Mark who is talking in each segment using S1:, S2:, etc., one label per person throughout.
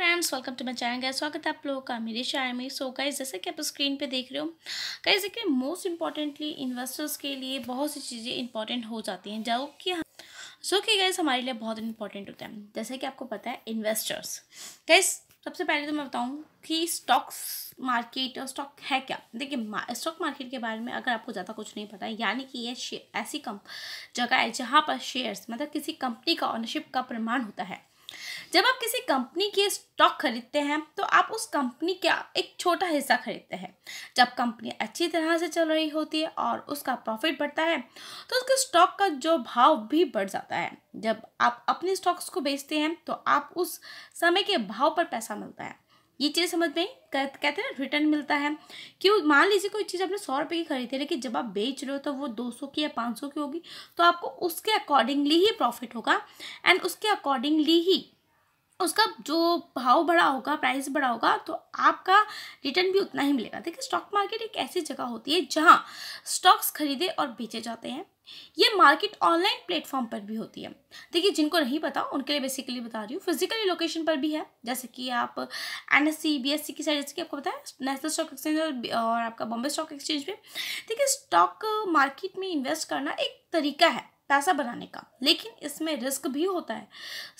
S1: friends welcome to my channel guys स्वागत है आप लोगों का मेरे शायर में सो गाइस जैसे कि आप स्क्रीन पे देख रहे हो गाइस देखिए मोस्ट इंपॉर्टेंटली इन्वेस्टर्स के लिए बहुत सी चीज़ें इंपॉर्टेंट हो जाती हैं जो कि सो कि गाइस हमारे लिए बहुत इंपॉर्टेंट होता है जैसे कि आपको पता है इन्वेस्टर्स गाइस सबसे पहले तो मैं बताऊँ कि स्टॉक्स मार्केट और स्टॉक है क्या देखिए स्टॉक मार्केट के बारे में अगर आपको ज़्यादा कुछ नहीं पता है यानी कि ये ऐसी कम जगह है जहाँ पर शेयर्स मतलब किसी कंपनी का ऑनरशिप का प्रमाण होता है जब आप किसी कंपनी के स्टॉक खरीदते हैं तो आप उस कंपनी का एक छोटा हिस्सा खरीदते हैं जब कंपनी अच्छी तरह से चल रही होती है और उसका प्रॉफिट बढ़ता है तो उसके स्टॉक का जो भाव भी बढ़ जाता है जब आप अपने स्टॉक्स को बेचते हैं तो आप उस समय के भाव पर पैसा मिलता है ये चीज़ समझ में कहते हैं ना रिटर्न मिलता है क्यों मान लीजिए कोई चीज़ आपने सौ रुपये की खरीदी है लेकिन जब आप बेच रहे हो तो वो दो सौ की या पाँच सौ की होगी तो आपको उसके अकॉर्डिंगली ही प्रॉफिट होगा एंड उसके अकॉर्डिंगली ही उसका जो भाव बढ़ा होगा प्राइस बढ़ा होगा तो आपका रिटर्न भी उतना ही मिलेगा देखिए स्टॉक मार्केट एक ऐसी जगह होती है जहाँ स्टॉक्स खरीदे और बेचे जाते हैं ये मार्केट ऑनलाइन प्लेटफॉर्म पर भी होती है देखिए जिनको नहीं पता उनके लिए बेसिकली बता रही हूँ फिजिकली लोकेशन पर भी है जैसे कि आप N S C B S C की साइड जैसे कि आपको पता है नेशनल स्टॉक एक्सचेंज और आपका बॉम्बे स्टॉक एक्सचेंज पे देखिए स्टॉक मार्केट में इन्वेस्ट करना एक तरीका है पैसा बनाने का लेकिन इसमें रिस्क भी होता है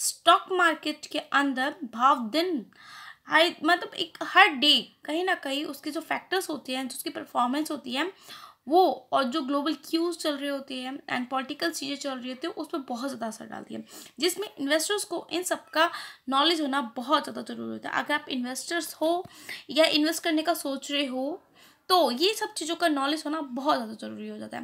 S1: स्टॉक मार्केट के अंदर भाव दिन हाई मतलब एक हर डे कहीं ना कहीं उसके जो फैक्टर्स होते हैं जो उसकी परफॉर्मेंस होती है वो और जो ग्लोबल क्यूज चल रहे होते हैं एंड पॉलिटिकल चीज़ें चल रही होती है उस पर बहुत ज़्यादा असर डालती है जिसमें इन्वेस्टर्स को इन सब का नॉलेज होना बहुत ज़्यादा ज़रूरी होता है अगर आप इन्वेस्टर्स हो या इन्वेस्ट करने का सोच रहे हो तो ये सब चीज़ों का नॉलेज होना बहुत ज़्यादा ज़रूरी हो जाता है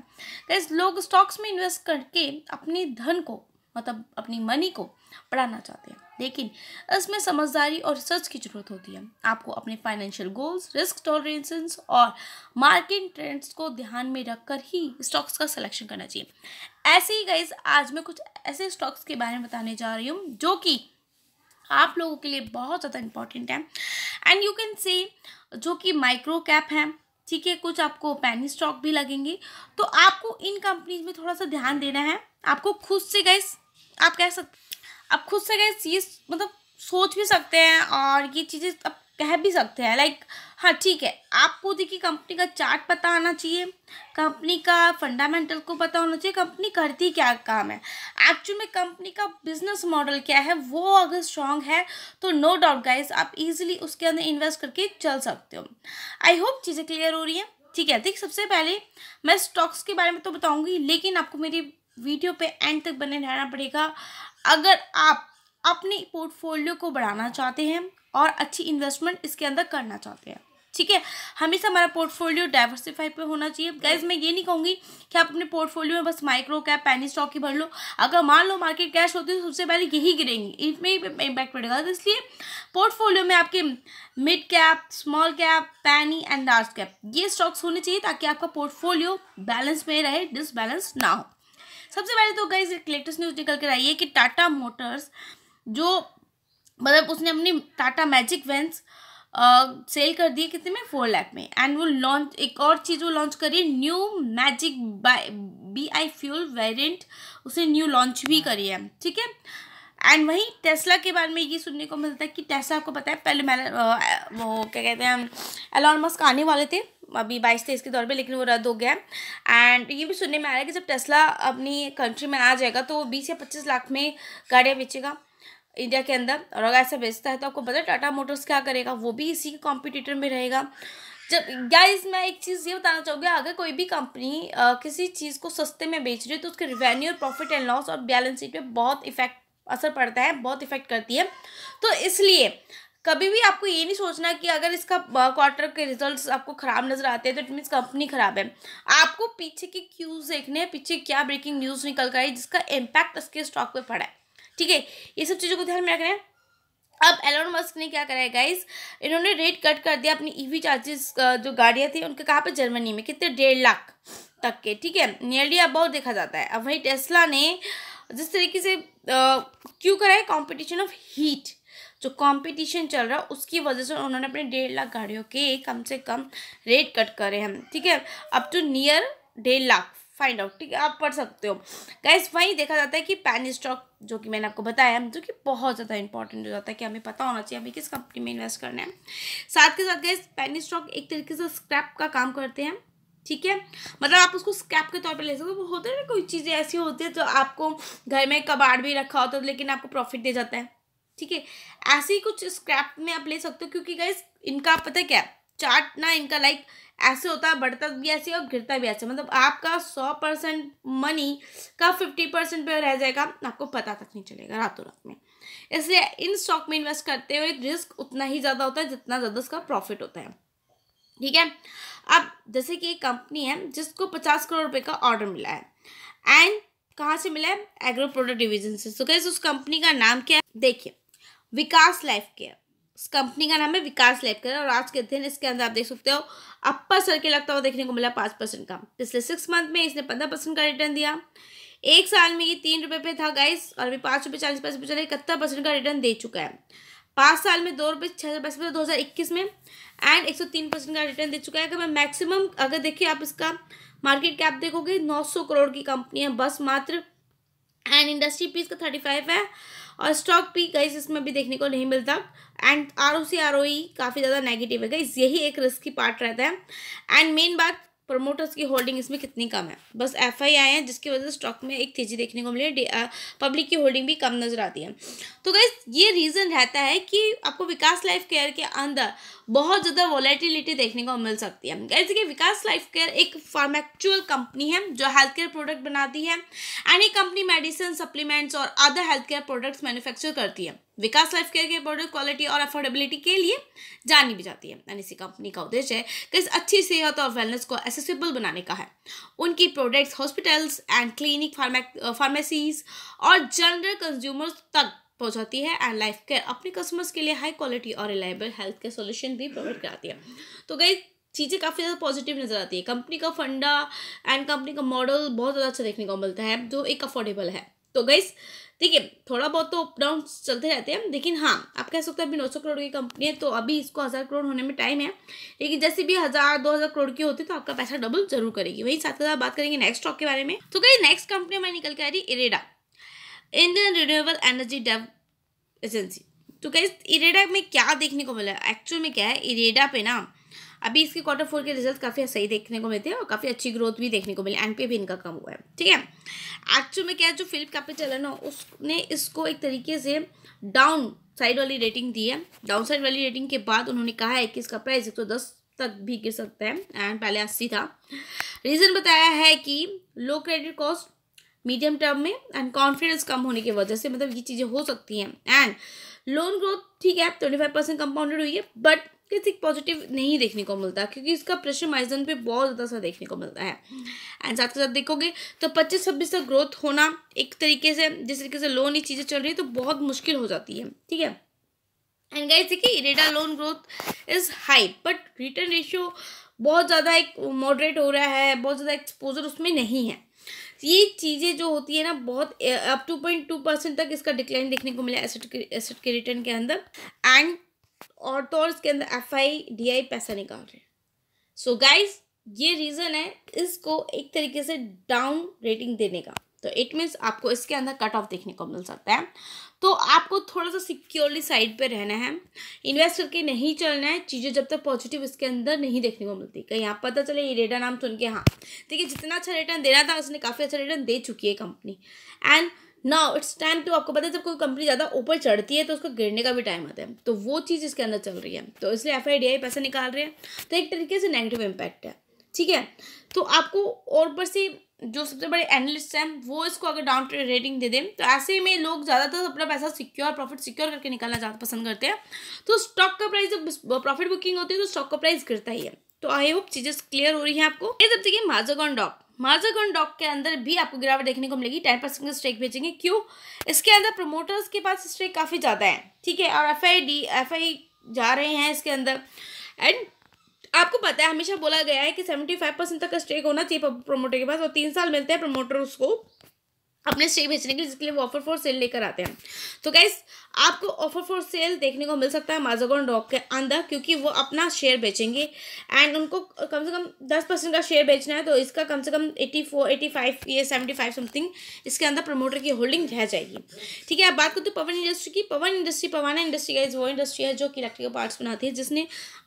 S1: गैस लोग स्टॉक्स में इन्वेस्ट करके अपने धन को मतलब अपनी मनी को पढ़ाना चाहते हैं लेकिन इसमें समझदारी और रिसर्च की ज़रूरत होती है आपको अपने फाइनेंशियल गोल्स रिस्क टॉलरेंसेंस और मार्केट ट्रेंड्स को ध्यान में रखकर ही स्टॉक्स का सिलेक्शन करना चाहिए ऐसे ही गाइज आज मैं कुछ ऐसे स्टॉक्स के बारे में बताने जा रही हूँ जो कि आप लोगों के लिए बहुत ज़्यादा इंपॉर्टेंट है एंड यू कैन से जो कि माइक्रो कैप हैं ठीक है कुछ आपको पैनी स्टॉक भी लगेंगे तो आपको इन कंपनीज में थोड़ा सा ध्यान देना है आपको खुद से गैस आप कह सकते आप खुद से गैस ये मतलब सोच भी सकते हैं और ये चीज़ें आप कह भी सकते हैं लाइक हाँ ठीक है आपको देखिए कंपनी का चार्ट पता आना चाहिए कंपनी का फंडामेंटल को पता होना चाहिए कंपनी करती क्या काम है एक्चुअल में कंपनी का बिजनेस मॉडल क्या है वो अगर स्ट्रांग है तो नो डाउट गाइज आप इजीली उसके अंदर इन्वेस्ट करके चल सकते हो आई होप चीज़ें क्लियर हो रही हैं ठीक है देखिए सबसे पहले मैं स्टॉक्स के बारे में तो बताऊँगी लेकिन आपको मेरी वीडियो पर एंड तक बने रहना पड़ेगा अगर आप अपनी पोर्टफोलियो को बढ़ाना चाहते हैं और अच्छी इन्वेस्टमेंट इसके अंदर करना चाहते हैं ठीक है हमेशा हमारा पोर्टफोलियो डाइवर्सिफाई पे होना चाहिए गाइज मैं ये नहीं कहूँगी कि आप अपने पोर्टफोलियो में बस माइक्रो कैप पैनी स्टॉक ही भर लो अगर मान लो मार्केट क्रैश होती है तो सबसे पहले यही गिरेंगी इसमें ही इम्पैक्ट पड़ेगा तो इसलिए पोर्टफोलियो में आपके mid cap small cap penny and large cap ये स्टॉक्स होने चाहिए ताकि आपका पोर्टफोलियो बैलेंस में रहे डिसबैलेंस ना हो सबसे पहले तो गाइज एक लेटेस्ट न्यूज़ निकल कर आई है कि टाटा मोटर्स जो मतलब उसने अपनी टाटा मैजिक वेंस सेल कर दिए कितने में फोर लाख में एंड वो लॉन्च एक और चीज़ वो लॉन्च करी new magic by B I fuel variant उसने न्यू लॉन्च भी करी है ठीक है एंड वहीं टेस्ला के बारे में ये सुनने को मिलता है कि टेस्ला आपको पता है पहले मैं वो क्या कहते हैं एलॉन मस्क आने वाले थे अभी बाईस तेईस के दौर पे लेकिन वो रद्द हो गया एंड ये भी सुनने में आ रहा है कि जब टेस्ला अपनी कंट्री में आ जाएगा तो वो बीस या पच्चीस लाख में गाड़ियाँ बेचेगा इंडिया के अंदर और अगर ऐसा बेचता है तो आपको पता है टाटा मोटर्स क्या करेगा वो भी इसी के कॉम्पिटिटर में रहेगा जब गाइस मैं एक चीज़ ये बताना चाहूँगी अगर कोई भी कंपनी किसी चीज़ को सस्ते में बेच रही है तो उसके रिवेन्यू और प्रॉफिट एंड लॉस और बैलेंस शीट पे बहुत इफेक्ट असर पड़ता है बहुत इफेक्ट करती है तो इसलिए कभी भी आपको ये नहीं सोचना कि अगर इसका क्वार्टर के रिजल्ट्स आपको ख़राब नज़र आते हैं तो इट मीन्स कंपनी ख़राब है आपको पीछे के क्यूज़ देखने हैं पीछे क्या ब्रेकिंग न्यूज़ निकल कर आई जिसका इम्पैक्ट उसके स्टॉक पर पड़ा है ठीक है ये सब चीज़ों को ध्यान में रखना है अब एलोन मस्क ने क्या करा है गाइज इन्होंने रेट कट कर दिया अपनी ईवी चार्जेस जो गाड़ियाँ थी उनके कहाँ पर जर्मनी में कितने डेढ़ लाख तक के ठीक है नियरली अबाउट देखा जाता है अब वही टेस्ला ने जिस तरीके से क्यों करा है कॉम्पिटिशन ऑफ हीट जो कंपटीशन चल रहा है उसकी वजह से उन्होंने अपने डेढ़ लाख गाड़ियों के कम से कम रेट कट करे हैं ठीक है अप टू नियर डेढ़ लाख फाइंड आउट ठीक है आप पढ़ सकते हो गैस वहीं देखा जाता है कि पैन स्टॉक जो कि मैंने आपको बताया जो कि बहुत ज़्यादा इंपॉर्टेंट हो जाता है कि हमें पता होना चाहिए हमें किस कंपनी में इन्वेस्ट करना है साथ के साथ गए पैनी स्टॉक एक तरीके से स्क्रैप का काम करते हैं ठीक है मतलब आप उसको स्क्रैप के तौर पे ले सकते हो होते होता है ना कोई चीज़ें ऐसी होती है जो आपको घर में कबाड़ भी रखा होता है लेकिन आपको प्रॉफिट दे जाता है ठीक है ऐसे ही कुछ स्क्रैप में आप ले सकते हो क्योंकि गैस इनका पता क्या चार्ट ना इनका लाइक like, ऐसे होता है बढ़ता भी ऐसे और गिरता भी ऐसे मतलब आपका सौ परसेंट मनी का फिफ्टी परसेंट पे रह जाएगा आपको पता तक नहीं चलेगा रातों रात में इसलिए इन स्टॉक में इन्वेस्ट करते हुए रिस्क उतना ही ज़्यादा होता है जितना ज़्यादा उसका प्रॉफिट होता है ठीक है अब जैसे कि एक कंपनी है जिसको पचास करोड़ रुपए का ऑर्डर मिला है एंड कहाँ से मिला है एग्रो प्रोडक्ट डिविजन से तो कैसे उस कंपनी का नाम क्या है देखिए विकास लाइफ केयर इस कंपनी का नाम है विकास लैब केयर और आज के दिन इसके अंदर आप देख सकते हो अपर सर्किल लगता हुआ देखने को मिला पाँच परसेंट का पिछले सिक्स मंथ में इसने पंद्रह परसेंट का रिटर्न दिया एक साल में ये तीन रुपये पे था गाइस और अभी पाँच रुपये चालीस पैसे पे चले इकहत्तर परसेंट का रिटर्न दे चुका है पाँच साल में दो रुपये छः पैसे पे तो दो हज़ार इक्कीस में एंड एक सौ तीन परसेंट का रिटर्न दे चुका है अगर मैं मैक्सिमम अगर देखिए आप इसका मार्केट कैप देखोगे नौ सौ करोड़ की कंपनी है बस मात्र एंड इंडस्ट्री पीस का थर्टी फाइव है और स्टॉक भी गाइस इसमें भी देखने को नहीं मिलता and R O C R O E काफ़ी ज़्यादा नेगेटिव है गाइस यही एक रिस्क की पार्ट रहता है एंड मेन बात प्रमोटर्स की होल्डिंग इसमें कितनी कम है बस एफ आई आई है जिसकी वजह से स्टॉक में एक तेजी देखने को मिली है पब्लिक की होल्डिंग भी कम नजर आती है तो गाइस ये रीज़न रहता है कि आपको विकास लाइफ केयर के अंदर बहुत ज़्यादा वॉलेटिलिटी देखने को मिल सकती है जैसे कि विकास लाइफ केयर एक फार्मेक्चुअल कंपनी है जो हेल्थ केयर प्रोडक्ट बनाती है एंड ये कंपनी मेडिसिन सप्लीमेंट्स और other health care products manufacture करती है विकास लाइफ केयर के प्रोडक्ट क्वालिटी और अफोर्डेबिलिटी के लिए जानी भी जाती है एंड इसी कंपनी का उद्देश्य है कि इस अच्छी सेहत और वेलनेस को एसेसिबल बनाने का है उनकी products hospitals and clinic pharmacies और जनरल कंज्यूमर्स तक पहुंचाती है एंड लाइफ केयर अपने कस्टमर्स के लिए हाई क्वालिटी और रिलायबल हेल्थ केयर सोल्यूशन भी प्रोवाइड कराती है तो गई चीज़ें काफ़ी ज़्यादा पॉजिटिव नज़र आती है कंपनी का फंडा एंड कंपनी का मॉडल बहुत ज़्यादा अच्छा देखने को मिलता है जो एक अफोर्डेबल है तो गईस देखिए थोड़ा बहुत तो अप डाउन चलते रहते हैं लेकिन हाँ आप कह सकते हैं अभी नौ सौ करोड़ की कंपनी है तो अभी इसको हज़ार करोड़ होने में टाइम है लेकिन जैसे भी हज़ार दो हज़ार करोड़ की होती तो आपका पैसा डबल जरूर करेगी वहीं साथ ही साथ बात करेंगे नेक्स्ट स्टॉक के बारे में तो कहीं नेक्स्ट कंपनी हमारी निकल के आ रही IREDA Indian renewable energy dev agency तो कैसे इरेडा में क्या देखने को मिला एक्चुअल में क्या है इरेडा पे ना अभी इसके क्वार्टर फोर के रिजल्ट काफ़ी सही देखने को मिलते हैं और काफ़ी अच्छी ग्रोथ भी देखने को मिली पे भी इनका कम हुआ है ठीक है एक्चुअल में क्या है जो फिल्प कैपिटल है ना उसने इसको एक तरीके से डाउन साइड वाली रेटिंग दी है डाउन साइड वाली रेटिंग के बाद उन्होंने कहा है कि इसका प्राइस एक तक भी गिर सकता है एंड पहले अस्सी था रीज़न बताया है कि low credit cost medium term में एंड कॉन्फिडेंस कम होने की वजह से मतलब ये चीज़ें हो सकती हैं एंड लोन ग्रोथ ठीक है ट्वेंटी फाइव परसेंट कंपाउंडेड हुई है बट किसी पॉजिटिव नहीं देखने को मिलता क्योंकि इसका प्रेशर माइजन पे बहुत ज़्यादा सा देखने को मिलता है एंड साथ के साथ देखोगे तो पच्चीस छब्बीस तक ग्रोथ होना एक तरीके से जिस तरीके से लोन ये चीज़ें चल रही है तो बहुत मुश्किल हो जाती है ठीक है एंड गाइस देखिए Reda loan growth is high but return ratio बहुत ज़्यादा एक मॉडरेट हो रहा है बहुत ज़्यादा एक्सपोजर उसमें नहीं है ये चीज़ें जो होती है ना बहुत up to point two percent तक इसका डिक्लाइन देखने को मिला एसेट के एसेट के रिटर्न के अंदर एंड और तो और इसके अंदर एफ आई डी आई पैसा निकाल रहे हैं सो so गाइज ये रीज़न है इसको एक तरीके से डाउन रेटिंग देने का तो इट मीन्स आपको इसके अंदर कट ऑफ देखने को मिल सकता है तो आपको थोड़ा सा सिक्योरली साइड पे रहना है इन्वेस्ट करके नहीं चलना है चीज़ें जब तक पॉजिटिव इसके अंदर नहीं देखने को मिलती कहीं आप पता चले ये रेटा नाम सुन के हाँ देखिए जितना अच्छा रिटर्न देना था उसने काफ़ी अच्छा रिटर्न दे चुकी है company and now it's time to आपको पता है जब कोई कंपनी ज़्यादा ऊपर चढ़ती है तो उसको गिरने का भी टाइम आता है तो वो चीज़ इसके अंदर चल रही है तो इसलिए एफ आई पैसा निकाल रहे हैं तो एक तरीके से नेगेटिव इम्पैक्ट है ठीक है तो आपको और ऊपर से जो सबसे बड़े एनालिस्ट हैं वो इसको अगर डाउन रेटिंग दे दें तो ऐसे में लोग ज़्यादातर अपना पैसा सिक्योर प्रॉफिट सिक्योर करके निकालना ज़्यादा पसंद करते हैं तो स्टॉक का प्राइस जब प्रॉफिट बुकिंग होती है तो स्टॉक का प्राइस गिरता ही है तो आई होप चीज़ें क्लियर हो रही हैं आपको ये सब देखिए माजागॉन डॉक मार्जागॉन डॉक के अंदर भी आपको गिरावट देखने को मिलेगी टेन परसेंट का स्टेक भेजेंगे क्यों इसके अंदर प्रमोटर्स के पास स्टेक काफ़ी ज़्यादा है ठीक है और F I D F I जा रहे हैं इसके अंदर एंड आपको पता है हमेशा बोला गया है कि सेवेंटी फाइव परसेंट तक का स्टेक होना चाहिए प्रमोटर के पास और तीन साल मिलते हैं प्रमोटर उसको अपने स्टे बेचने के लिए जिसके लिए वो ऑफर फॉर सेल लेकर आते हैं तो गाइज आपको ऑफर फॉर सेल देखने को मिल सकता है माजागोन डॉक के अंदर क्योंकि वो अपना शेयर बेचेंगे एंड उनको कम से कम दस परसेंट का शेयर बेचना है तो इसका कम से कम एट्टी फोर एटी फाइव या सेवेंटी फाइव समथिंग इसके अंदर प्रमोटर की होल्डिंग रह जाएगी ठीक है अब बात करते हैं पवन इंडस्ट्री की Pawan industry Pavana industry guys वो इंडस्ट्री है जो कि इलेक्ट्रिकल पार्ट्स बनाती है जिसने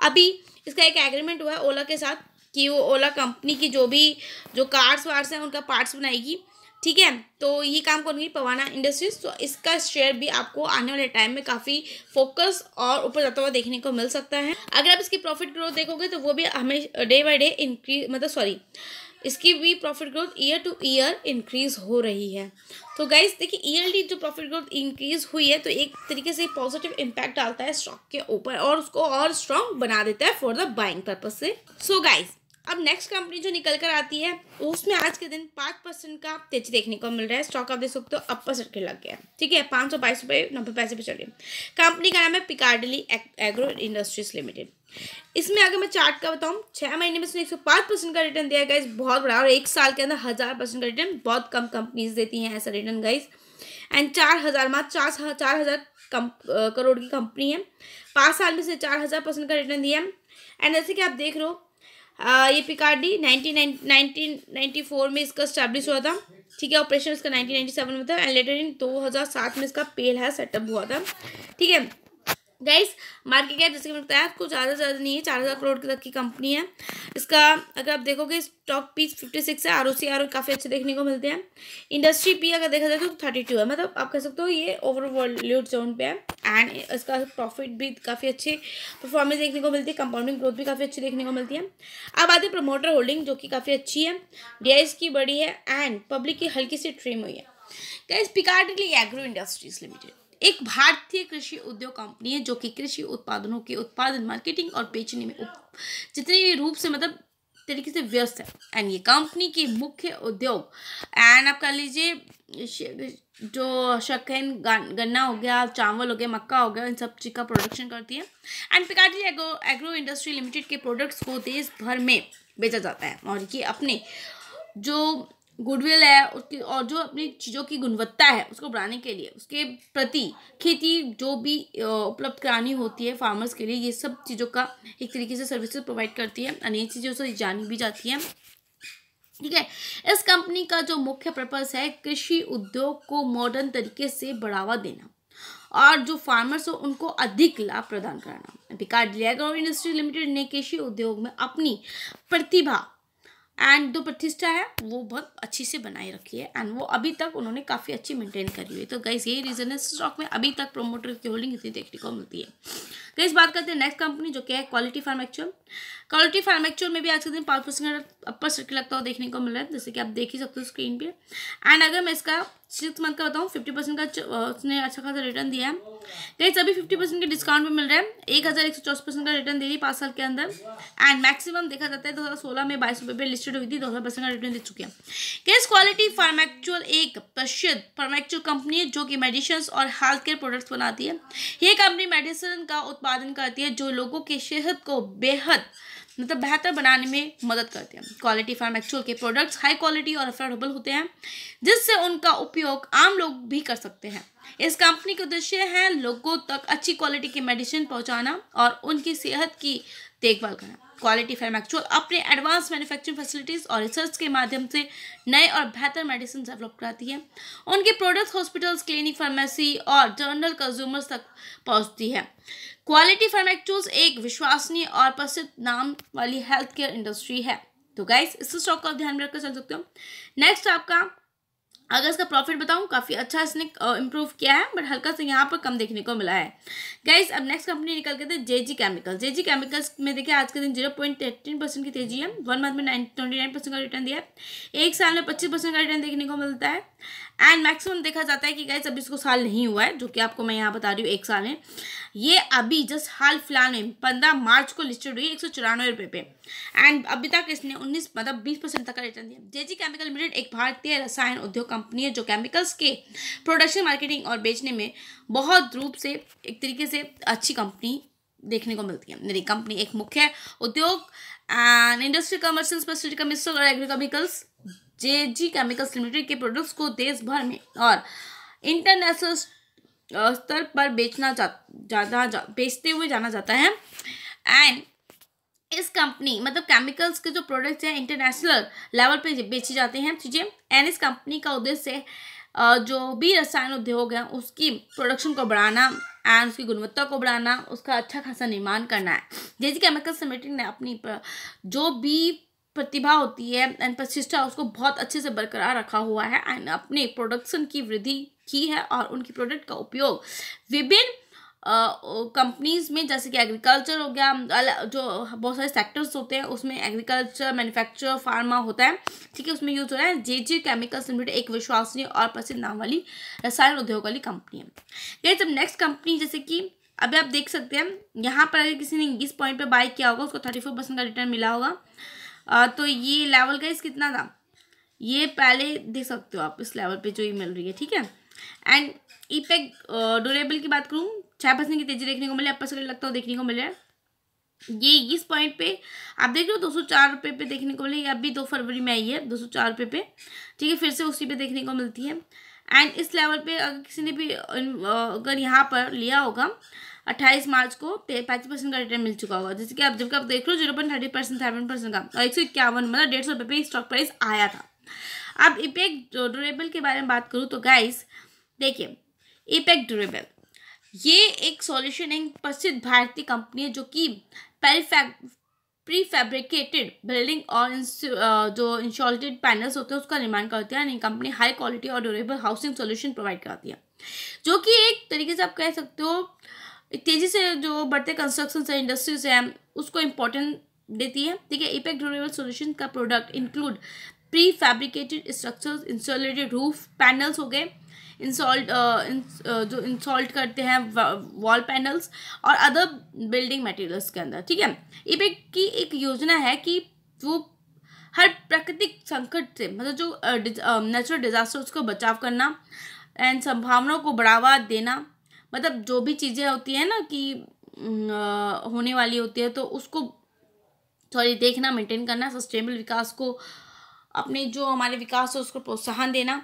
S1: अभी इसका एक एग्रीमेंट हुआ है ओला के साथ कि वो ओला कंपनी की जो भी जो कार्स वार्स हैं उनका पार्ट्स बनाएगी ठीक है तो ये काम करूँगी पवाना इंडस्ट्रीज तो इसका शेयर भी आपको आने वाले टाइम में काफ़ी फोकस और ऊपर जाता हुआ देखने को मिल सकता है अगर आप इसकी प्रॉफिट ग्रोथ देखोगे तो वो भी हमें डे बाई डे इंक्रीज मतलब सॉरी इसकी भी profit growth year to year increase हो रही है तो गाइज देखिए ईयरली e जो प्रॉफिट ग्रोथ इंक्रीज हुई है तो एक तरीके से पॉजिटिव इम्पैक्ट डालता है स्टॉक के ऊपर और उसको और स्ट्रॉन्ग बना देता है फॉर द बाइंग पर्पज से सो गाइज अब नेक्स्ट कंपनी जो निकल कर आती है उसमें आज के दिन पाँच परसेंट का तेज देखने को मिल रहा है स्टॉक आप देख सकते हो अपर के लग गया ठीक है पाँच सौ बाईस रुपये नब्बे पैसे पे चलिए कंपनी का नाम है पिकार्डली एग्रो इंडस्ट्रीज लिमिटेड इसमें अगर मैं चार्ट का बताऊँ छः महीने में इसमें एक सौ पाँच परसेंट का रिटर्न दिया गाइज बहुत बड़ा और एक साल के अंदर हज़ार परसेंट का रिटर्न बहुत कम कंपनीज देती हैं ऐसा रिटर्न गाइज एंड चार हज़ार मात्र चार चार हज़ार कम करोड़ की कंपनी है पाँच साल में से चार हज़ार परसेंट का रिटर्न दिया है एंड जैसे कि आप देख रहे हो हाँ, ये पिकार्डी नाइनटीन फोर में इसका स्टैब्लिश हुआ था ठीक है ऑपरेशन इसका नाइनटीन नाइन्टी सेवन में था एंड लेटर इन दो हज़ार सात में इसका पेल है सेटअप हुआ था ठीक है गाइस मार्केट क्या जैसे मैंने बताया आपको ज़्यादा से ज़्यादा नहीं है चार हज़ार करोड़ तक की कंपनी है इसका अगर आप देखोगे स्टॉक पीस फिफ्टी सिक्स है आर ओ सी आर काफ़ी अच्छे देखने को मिलते हैं इंडस्ट्री पी अगर देखा जाए तो थर्टी टू है मतलब आप कह सकते हो ये ओवर वर्ल्ड जोन पे है एंड इसका प्रॉफिट भी काफ़ी अच्छी परफॉर्मेंस देखने को मिलती है कंपाउंडिंग ग्रोथ भी काफ़ी अच्छी देखने को मिलती है अब आती है प्रमोटर होल्डिंग जो कि काफ़ी अच्छी है डी की बड़ी है एंड पब्लिक की हल्की सी ट्रीम हुई है guys Piccadily agro industries limited एक भारतीय कृषि उद्योग कंपनी है जो कि कृषि उत्पादनों के उत्पादन मार्केटिंग और बेचने में जितने भी रूप से मतलब तरीके से व्यस्त है एंड ये कंपनी के मुख्य उद्योग एंड आप कह लीजिए जो शकन गन्ना हो गया चावल हो गया मक्का हो गया इन सब चीज़ का प्रोडक्शन करती है and Piccadily agro agro industry limited के प्रोडक्ट्स को देश भर में बेचा जाता है और ये अपने जो गुडविल है उसकी और जो अपनी चीज़ों की गुणवत्ता है उसको बढ़ाने के लिए उसके प्रति खेती जो भी उपलब्ध करानी होती है फार्मर्स के लिए ये सब चीज़ों का एक तरीके से सर्विसेज प्रोवाइड करती है अनेक चीज़ें उसे जानी भी जाती हैं ठीक है इस कंपनी का जो मुख्य पर्पज़ है कृषि उद्योग को मॉडर्न तरीके से बढ़ावा देना और जो फार्मर्स हो उनको अधिक लाभ प्रदान करना बिकार डिलेग्रो इंडस्ट्री लिमिटेड ने कृषि उद्योग में अपनी प्रतिभा एंड जो प्रतिष्ठा है वो बहुत अच्छी से बनाए रखी है एंड वो अभी तक उन्होंने काफ़ी अच्छी मेंटेन करी हुई है तो गैस यही रीज़न है स्टॉक में अभी तक प्रोमोटर की होल्डिंग इतनी देखने को मिलती है गैस तो बात करते हैं नेक्स्ट कंपनी जो क्या है quality pharmaceutical quality pharmaceutical में भी आज के दिन पाँच परसेंट अपर सर्किट लगता हुआ देखने को मिल रहा है जैसे कि आप देख ही सकते हो स्क्रीन पे एंड अगर मैं इसका सिक्स मंथ का बताऊँ फिफ्टी परसेंट का उसने अच्छा खासा रिटर्न दिया है कहीं सभी फिफ्टी परसेंट के डिस्काउंट भी मिल रहा है एक हज़ार एक सौ चौबीस परसेंट का रिटर्न दे रही है पाँच साल के अंदर एंड मैक्सिमम देखा जाता है दो हज़ार सोलह में बाईस रुपये पर लिस्टेड हुई थी दो हज़ार परसेंट का रिटर्न दे चुकी है केस क्वालिटी फार्मेक्चुअल एक प्रसिद्ध फार्मेक्चुअल कंपनी है जो कि मेडिसिन और हेल्थ केयर प्रोडक्ट्स बनाती है ये कंपनी मेडिसिन का उत्पादन करती है जो लोगों के सेहत को बेहद मतलब बेहतर बनाने में मदद करते हैं क्वालिटी फार्म एक्चुअल के प्रोडक्ट्स हाई क्वालिटी और अफोर्डेबल होते हैं जिससे उनका उपयोग आम लोग भी कर सकते हैं इस कंपनी के उद्देश्य है लोगों तक अच्छी क्वालिटी के मेडिसिन पहुँचाना और उनकी सेहत की देखभाल करना क्वालिटी फैर्मैक्चुअल अपने एडवांस मैन्युफैक्चरिंग फैसिलिटीज़ और रिसर्च के माध्यम से नए और बेहतर मेडिसिन डेवलप कराती है उनके प्रोडक्ट्स हॉस्पिटल्स क्लिनिक फार्मेसी और जर्नल कंज्यूमर्स तक पहुँचती है क्वालिटी फार्मेक्चुअल्स एक विश्वसनीय और प्रसिद्ध नाम वाली हेल्थ केयर इंडस्ट्री है तो गाइस इस स्टॉक का ध्यान रखकर चल सकते हो नेक्स्ट आपका अगर इसका प्रॉफिट बताऊं काफ़ी अच्छा इसने इम्प्रूव किया है बट हल्का सा यहाँ पर कम देखने को मिला है गाइज अब नेक्स्ट कंपनी निकल के थे जेजी केमिकल जेजी केमिकल्स में देखिए आज के दिन जीरो पॉइंट थर्टीन परसेंट की तेजी है वन मंथ में नाइन ट्वेंटी नाइन परसेंट का रिटर्न दिया है एक साल में पच्चीस परसेंट का रिटर्न देखने को मिलता है एंड मैक्सिमम देखा जाता है कि गाइज अब इसको साल नहीं हुआ है जो कि आपको मैं यहाँ बता रही हूँ एक साल में ये अभी जस्ट हाल फिलहाल में पंद्रह मार्च को लिस्टेड हुई एक सौ चौरानवे रुपये पे एंड अभी तक इसने उन्नीस मतलब बीस परसेंट तक का रिटर्न दिया जे जी केमिकल लिमिटेड एक भारतीय रसायन उद्योग कंपनी है जो केमिकल्स के प्रोडक्शन मार्केटिंग और बेचने में बहुत रूप से एक तरीके से अच्छी कंपनी देखने को मिलती है मेरी कंपनी एक मुख्य उद्योग एंड इंडस्ट्री कमर्शियल स्पेशलिटी केमिस्ट्रल और agrichemicals J G chemicals limited के प्रोडक्ट्स को देश भर में और इंटरनेशनल स्तर पर बेचना जा जा बेचते हुए जाना जाता है एंड इस कंपनी मतलब केमिकल्स के जो प्रोडक्ट्स हैं इंटरनेशनल लेवल पे बेचे जाते हैं चीज़ें एंड इस कंपनी का उद्देश्य जो भी रसायन उद्योग है उसकी प्रोडक्शन को बढ़ाना एंड उसकी गुणवत्ता को बढ़ाना उसका अच्छा खासा निर्माण करना है जैसे केमिकल समेटिंग ने अपनी जो भी प्रतिभा होती है एंड प्रतिष्ठा उसको बहुत अच्छे से बरकरार रखा हुआ है एंड अपने प्रोडक्शन की वृद्धि की है और उनकी प्रोडक्ट का उपयोग विभिन्न कंपनीज uh, में जैसे कि एग्रीकल्चर हो गया जो बहुत सारे सेक्टर्स होते हैं उसमें एग्रीकल्चर मैन्युफैक्चर फार्मा होता है ठीक है उसमें यूज हो रहा है जे जे केमिकल्स लिमिटेड एक विश्वसनीय और प्रसिद्ध नाम वाली रसायन उद्योग वाली कंपनी है ये जब नेक्स्ट कंपनी जैसे कि अभी आप देख सकते हैं यहाँ पर अगर किसी ने इस पॉइंट पर बाय किया होगा उसको थर्टी फोर परसेंट का रिटर्न मिला होगा uh, तो ये लेवल का इस कितना था ये पहले देख सकते हो आप इस लेवल पर जो ये मिल रही है ठीक है एंड इपेक डोरेबल की बात करूँ छः परसेंट की तेजी देखने को मिले अपर सर्किट लगता हुआ देखने को मिले ये इस पॉइंट पे आप देख रहे हो दो सौ चार रुपये पे देखने को मिले ये अभी दो फरवरी में आई है दो सौ चार रुपये पे ठीक है फिर से उसी पे देखने को मिलती है एंड इस लेवल पे अगर किसी ने भी अगर यहाँ पर लिया होगा अट्ठाईस मार्च को पैंतीस परसेंट का रिटर्न मिल चुका होगा जैसे कि आप जबकि आप देख रहे हो zero point thirty percent seven percent का और एक सौ इक्यावन मतलब डेढ़ सौ रुपये पे स्टॉक प्राइस आया था अब इपेक ड्यूरेबल के बारे में बात करूँ तो गाइस देखिए ईपेक ड्यूरेबल e ये एक सॉल्यूशन है प्रसिद्ध भारतीय कंपनी है जो कि प्री फैब्रिकेटेड बिल्डिंग और जो इंसॉल्टेड पैनल्स होते हैं उसका निर्माण करती है कंपनी हाई क्वालिटी और ड्यूरेबल हाउसिंग सॉल्यूशन प्रोवाइड कराती है जो कि एक तरीके से आप कह सकते हो तेज़ी से जो बढ़ते कंस्ट्रक्शन इंडस्ट्रीज हैं उसको इम्पोर्टेंट देती है ठीक है इपेक्ट ड्यूरेबल सोल्यूशन का product include pre fabricated structure insulated roof panels हो गए इंसॉल्ट जो इंसॉल्ट करते हैं वॉल पैनल्स और अदर बिल्डिंग मटेरियल्स के अंदर ठीक है इपेक की एक योजना है कि वो हर प्राकृतिक संकट से मतलब जो नेचुरल डिजास्टर्स को बचाव करना एंड संभावनाओं को बढ़ावा देना मतलब जो भी चीज़ें होती हैं ना कि होने वाली होती है तो उसको सॉरी देखना मेंटेन करना सस्टेनेबल विकास को अपने जो हमारे विकास है उसको प्रोत्साहन देना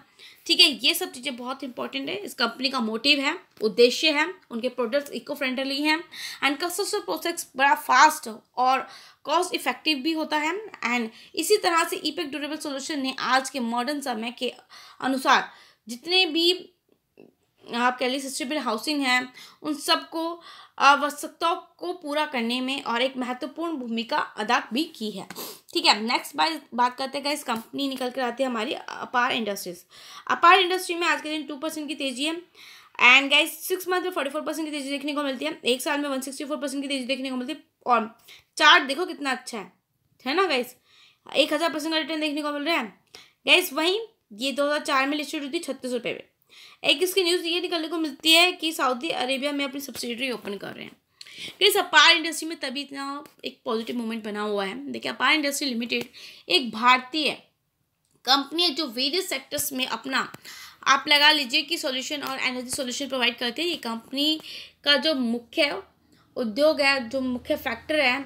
S1: ठीक है ये सब चीज़ें बहुत इंपॉर्टेंट है इस कंपनी का मोटिव है उद्देश्य है उनके प्रोडक्ट्स इको फ्रेंडली हैं एंड कस्टमर प्रोसेस बड़ा फास्ट और कॉस्ट इफेक्टिव भी होता है एंड इसी तरह से ईपेक ड्यूरेबल सोल्यूशन ने आज के मॉडर्न समय के अनुसार जितने भी आप कह लीजिए सस्टेबल हाउसिंग है उन सबको आवश्यकताओं को पूरा करने में और एक महत्वपूर्ण भूमिका अदा भी की है ठीक है नेक्स्ट बात बात करते हैं इस कंपनी निकल कर आती है हमारी अपार इंडस्ट्रीज अपार इंडस्ट्री में आज के दिन टू परसेंट की तेजी है एंड गाइज सिक्स मंथ में फोर्टी फोर परसेंट की तेजी देखने को मिलती है एक साल में वन सिक्सटी फोर परसेंट की तेजी देखने को मिलती है और चार्ट देखो कितना अच्छा है है ना गाइस एक हज़ार परसेंट का रिटर्न देखने को मिल रहा है गाइस वहीं ये दो हज़ार चार में लिस्टेड हुई थी छत्तीस रुपये में एक इसकी न्यूज़ ये निकलने को मिलती है कि सऊदी अरेबिया में अपनी सब्सिडरी ओपन कर रहे हैं इस अपार इंडस्ट्री में तभी इतना एक पॉजिटिव मोमेंट बना हुआ है देखिए अपार इंडस्ट्री लिमिटेड एक भारतीय कंपनी है जो वेरियस सेक्टर्स में अपना आप लगा लीजिए कि सॉल्यूशन और एनर्जी सॉल्यूशन प्रोवाइड करती है ये कंपनी का जो मुख्य उद्योग है जो मुख्य फैक्टर है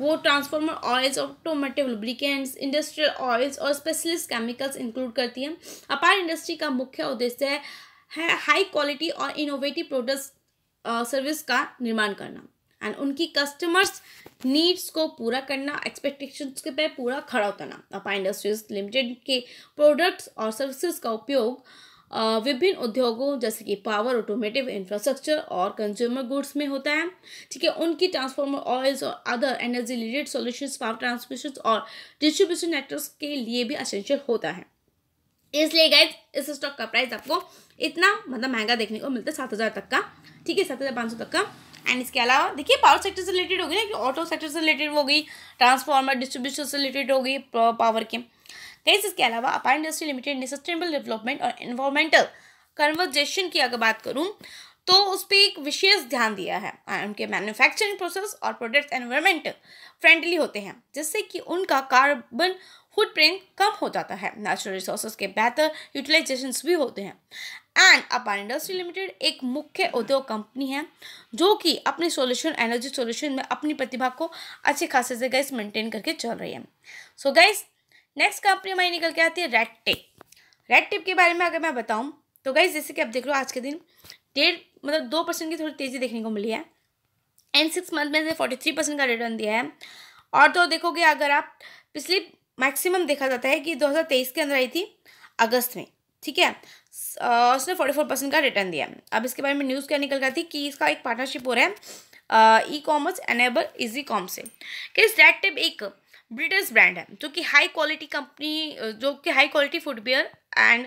S1: वो transformer oils automotive lubricants industrial oils और स्पेशलिस्ट केमिकल्स इंक्लूड करती है अपार इंडस्ट्री का मुख्य उद्देश्य है है हाई क्वालिटी और इनोवेटिव प्रोडक्ट्स सर्विस का निर्माण करना एंड उनकी कस्टमर्स नीड्स को पूरा करना एक्सपेक्टेशंस के पे पूरा खड़ा उतरना अपा इंडस्ट्रीज लिमिटेड के प्रोडक्ट्स और सर्विसेज का उपयोग विभिन्न उद्योगों जैसे कि पावर ऑटोमेटिव इंफ्रास्ट्रक्चर और कंज्यूमर गुड्स में होता है ठीक है उनकी ट्रांसफॉर्मर ऑयल्स और other energy related solutions power transmission और डिस्ट्रीब्यूशन नेटवर्क के लिए भी असेंशियल होता है इसलिए गाइज इस स्टॉक का प्राइस आपको इतना मतलब महंगा देखने को मिलता है सात हज़ार तक का ठीक है सात हज़ार पाँच सौ तक का एंड इसके अलावा देखिए पावर सेक्टर से रिलेटेड होगी ना कि ऑटो सेक्टर से रिलेटेड होगी ट्रांसफार्मर डिस्ट्रीब्यूशन से रिलेटेड होगी पावर के कई इसके अलावा अपार इंडस्ट्री लिमिटेड ने सस्टेनेबल डेवलपमेंट और इन्वायरमेंटल कन्वर्जेशन की अगर बात करूँ तो उस पर एक विशेष ध्यान दिया है उनके मैन्युफैक्चरिंग प्रोसेस और प्रोडक्ट्स एनवायरमेंट फ्रेंडली होते हैं जिससे कि उनका कार्बन फुटप्रिंट कम हो जाता है नेचुरल रिसोर्सेज के बेहतर यूटिलाइजेशन भी होते हैं एंड अपार इंडस्ट्री लिमिटेड एक मुख्य उद्योग कंपनी है जो कि अपने सॉल्यूशन एनर्जी सॉल्यूशन में अपनी प्रतिभा को अच्छे खासे से गैस मेंटेन करके चल रही है सो गैस नेक्स्ट कंपनी हमारी निकल के आती है रेड टेप रेड टेप के बारे में अगर मैं बताऊँ तो गैस जैसे कि आप देख लो आज के दिन डेढ़ मतलब दो परसेंट की थोड़ी तेज़ी देखने को मिली है एंड सिक्स मंथ में से फोर्टी थ्री परसेंट का रिटर्न दिया है और तो देखोगे अगर आप पिछली मैक्सिमम देखा जाता है कि 2023 के अंदर आई थी अगस्त में ठीक है उसने 44 परसेंट का रिटर्न दिया अब इसके बारे में न्यूज़ क्या निकल रहा थी कि इसका एक पार्टनरशिप हो रहा है e commerce enable easy com से कि स्टैट टिप एक ब्रिटिश ब्रांड है जो कि हाई क्वालिटी कंपनी जो कि high quality footwear and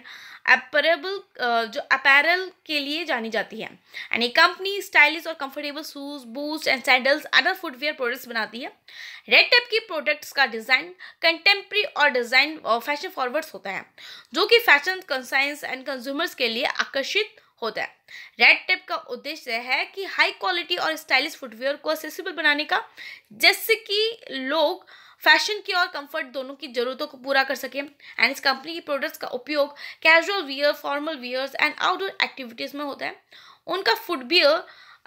S1: apparel uh, जो अपैरल के लिए जानी जाती है एंड ये कंपनी स्टाइलिश और comfortable shoes boots and sandals other footwear products बनाती है रेड टेप की प्रोडक्ट्स का डिज़ाइन कंटेम्प्री और डिज़ाइन फैशन फॉरवर्ड्स होता है जो कि फैशन कंसाइंस एंड कंज्यूमर्स के लिए आकर्षित होता है रेड टेप का उद्देश्य है कि हाई क्वालिटी और स्टाइलिश फुटवेयर को एक्सेसिबल बनाने का जैसे कि लोग फैशन की और कंफर्ट दोनों की ज़रूरतों को पूरा कर सकें एंड इस कंपनी के प्रोडक्ट्स का उपयोग casual wear formal wears and outdoor activities में होता है उनका bear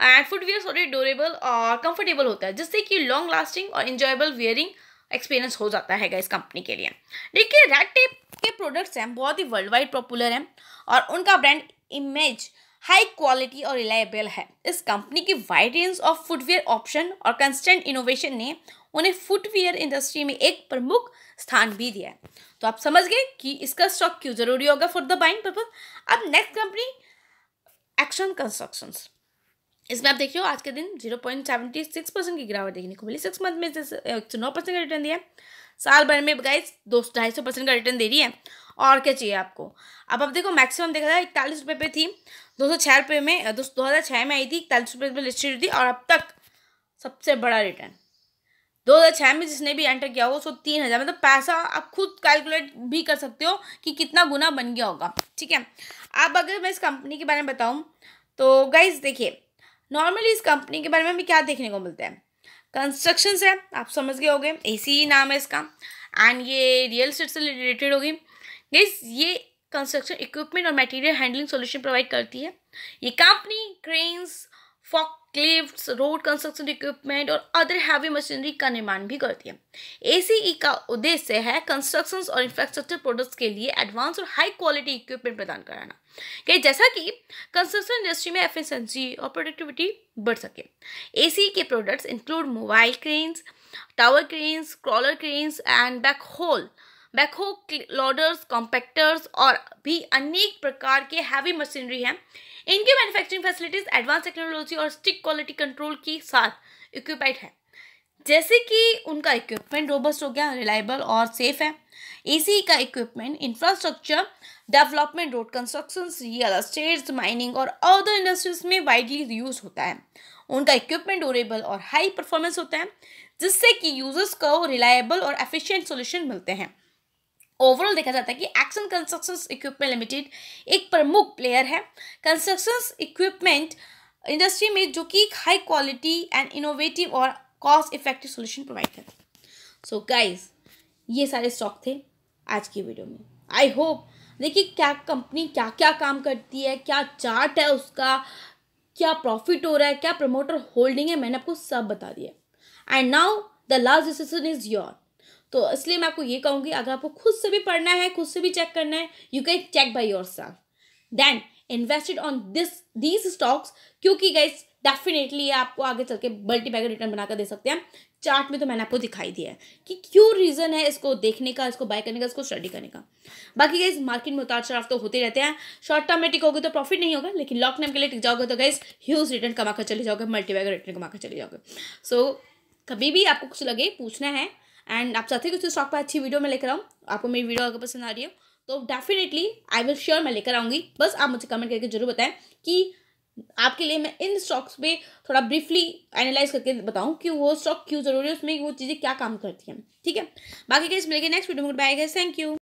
S1: and wear sorry durable और कंफर्टेबल होता है जिससे कि लॉन्ग लास्टिंग और इन्जॉयबल वियरिंग एक्सपीरियंस हो जाता है इस कंपनी के लिए देखिए रेड टेप के प्रोडक्ट्स हैं बहुत ही वर्ल्ड वाइड पॉपुलर हैं और उनका ब्रांड इमेज हाई क्वालिटी और रिलायबल है इस कंपनी की wide range of footwear option और कंस्टेंट इनोवेशन ने उन्हें फुटवेयर इंडस्ट्री में एक प्रमुख स्थान भी दिया है तो आप समझ गए कि इसका स्टॉक क्यों जरूरी होगा फॉर द बाइंग पर्पज अब नेक्स्ट कंपनी एक्शन कंस्ट्रक्शंस इसमें आप देखिए आज के दिन zero point seventy six percent की गिरावट देखने को मिली सिक्स मंथ में एक सौ नौ परसेंट का रिटर्न दिया साल भर में गाइस दो ढाई सौ परसेंट का रिटर्न दे रही है और क्या चाहिए आपको अब आप देखो मैक्सिमम देखा जाए इकतालीस रुपये पे थी दो सौ छः रुपये में दो दो हज़ार छः में आई थी इकतालीस रुपये में लिस्टेड थी और अब तक सबसे बड़ा रिटर्न दो हज़ार छः में जिसने भी एंटर किया हो सो तीन हज़ार मतलब पैसा आप खुद कैलकुलेट भी कर सकते हो कि कितना गुना बन गया होगा ठीक है अब अगर मैं इस कंपनी के बारे में बताऊँ तो गाइज देखिए नॉर्मली इस कंपनी के बारे में हमें क्या देखने को मिलता है कंस्ट्रक्शन है आप समझ गए गए ए e नाम है इसका एंड ये रियल स्टेट से रिलेटेड होगी गाइज ये कंस्ट्रक्शन इक्विपमेंट और मटेरियल हैंडलिंग सॉल्यूशन प्रोवाइड करती है ये company cranes forklift road construction equipment और अदर हैवी मशीनरी का निर्माण भी करती है एसीई e का उद्देश्य है कंस्ट्रक्शंस और इंफ्रास्ट्रक्चर प्रोडक्ट्स के लिए एडवांस और हाई क्वालिटी इक्विपमेंट प्रदान कराना कि जैसा कि कंस्ट्रक्शन इंडस्ट्री में एफिशिएंसी और प्रोडक्टिविटी बढ़ सके एसी e के products include mobile cranes tower cranes crawler cranes and back hole backhoe loaders compactors और भी अनेक प्रकार के हैवी मशीनरी हैं इनकी मैन्युफैक्चरिंग फैसिलिटीज एडवांस टेक्नोलॉजी और स्टिक क्वालिटी कंट्रोल के साथ इक्विपाइड है जैसे कि उनका इक्विपमेंट रोबस्ट हो गया रिलायबल और सेफ है एसी का equipment infrastructure development road construction real estates mining और अदर इंडस्ट्रीज में वाइडली यूज होता है उनका इक्विपमेंट ड्यूरेबल और हाई परफॉर्मेंस होता है जिससे कि यूजर्स को रिलायबल और एफिशिएंट सॉल्यूशन मिलते हैं ओवरऑल देखा जाता है कि एक्शन कंस्ट्रक्शन इक्विपमेंट लिमिटेड एक प्रमुख प्लेयर है कंस्ट्रक्शन इक्विपमेंट इंडस्ट्री में जो कि हाई क्वालिटी एंड इनोवेटिव और कॉस्ट इफेक्टिव सोल्यूशन प्रोवाइड करता है सो गाइज ये सारे स्टॉक थे आज की वीडियो में आई होप देखिए क्या कंपनी क्या क्या काम करती है क्या चार्ट है उसका क्या प्रॉफिट हो रहा है क्या प्रमोटर होल्डिंग है मैंने आपको सब बता दिया and now the last decision is your तो इसलिए मैं आपको ये कहूँगी अगर आपको खुद से भी पढ़ना है खुद से भी चेक करना है you can check by yourself then invested on this these stocks क्योंकि गाइस डेफिनेटली आपको आगे चल के मल्टी बैगर रिटर्न बनाकर दे सकते हैं चार्ट में तो मैंने आपको दिखाई दिया है कि क्यों रीज़न है इसको देखने का इसको बाय करने का इसको स्टडी करने का बाकी गाइज मार्केट में उतार चढ़ाव तो होते रहते हैं शॉर्ट टर्म में टिक होगी तो प्रॉफिट नहीं होगा लेकिन लॉन्ग टर्म के लिए टिक जाओगे तो गाइज ह्यूज रिटर्न कमा कर चले जाओगे मल्टी बैगर रिटर्न कमा कर चले जाओगे सो so, कभी भी आपको कुछ लगे पूछना है एंड आप साथी कुछ स्टॉक पर अच्छी वीडियो में लेकर आऊँ आपको मेरी वीडियो अगर पसंद आ रही हो तो डेफिनेटली आई विल श्योर मैं लेकर आऊँगी बस आप मुझे कमेंट करके जरूर बताएं कि आपके लिए मैं इन स्टॉक्स पे थोड़ा ब्रीफली एनालाइज करके बताऊँ कि वो स्टॉक क्यों जरूरी है उसमें वो चीज़ें क्या काम करती हैं ठीक है बाकी कैसे मिलेगी नेक्स्ट वीडियो में good bye guys thank you